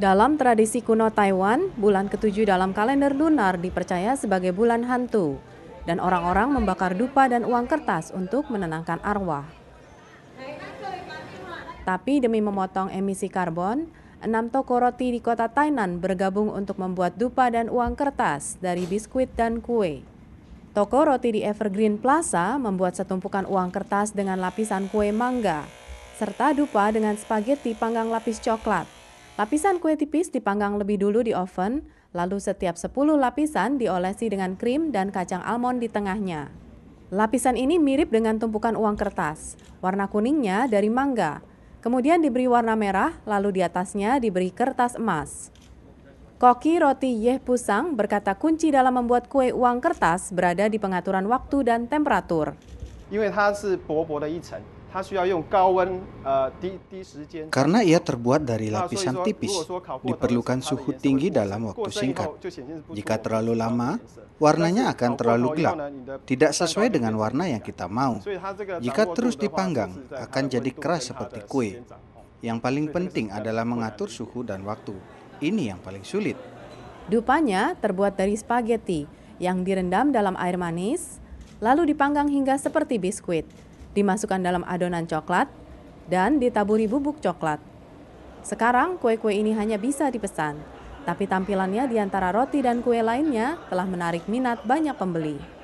Dalam tradisi kuno Taiwan, bulan ketujuh dalam kalender lunar dipercaya sebagai bulan hantu, dan orang-orang membakar dupa dan uang kertas untuk menenangkan arwah. Tapi demi memotong emisi karbon, enam toko roti di kota Tainan bergabung untuk membuat dupa dan uang kertas dari biskuit dan kue. Toko roti di Evergreen Plaza membuat setumpukan uang kertas dengan lapisan kue mangga, serta dupa dengan spageti panggang lapis coklat. Lapisan kue tipis dipanggang lebih dulu di oven, lalu setiap 10 lapisan diolesi dengan krim dan kacang almond di tengahnya. Lapisan ini mirip dengan tumpukan uang kertas. Warna kuningnya dari mangga. Kemudian diberi warna merah, lalu di atasnya diberi kertas emas. Koki roti Yeh Pusang berkata kunci dalam membuat kue uang kertas berada di pengaturan waktu dan temperatur. Karena ia terbuat dari lapisan tipis, diperlukan suhu tinggi dalam waktu singkat. Jika terlalu lama, warnanya akan terlalu gelap, tidak sesuai dengan warna yang kita mau. Jika terus dipanggang, akan jadi keras seperti kue. Yang paling penting adalah mengatur suhu dan waktu. Ini yang paling sulit. Dupanya terbuat dari spageti yang direndam dalam air manis, lalu dipanggang hingga seperti biskuit dimasukkan dalam adonan coklat, dan ditaburi bubuk coklat. Sekarang kue-kue ini hanya bisa dipesan, tapi tampilannya di antara roti dan kue lainnya telah menarik minat banyak pembeli.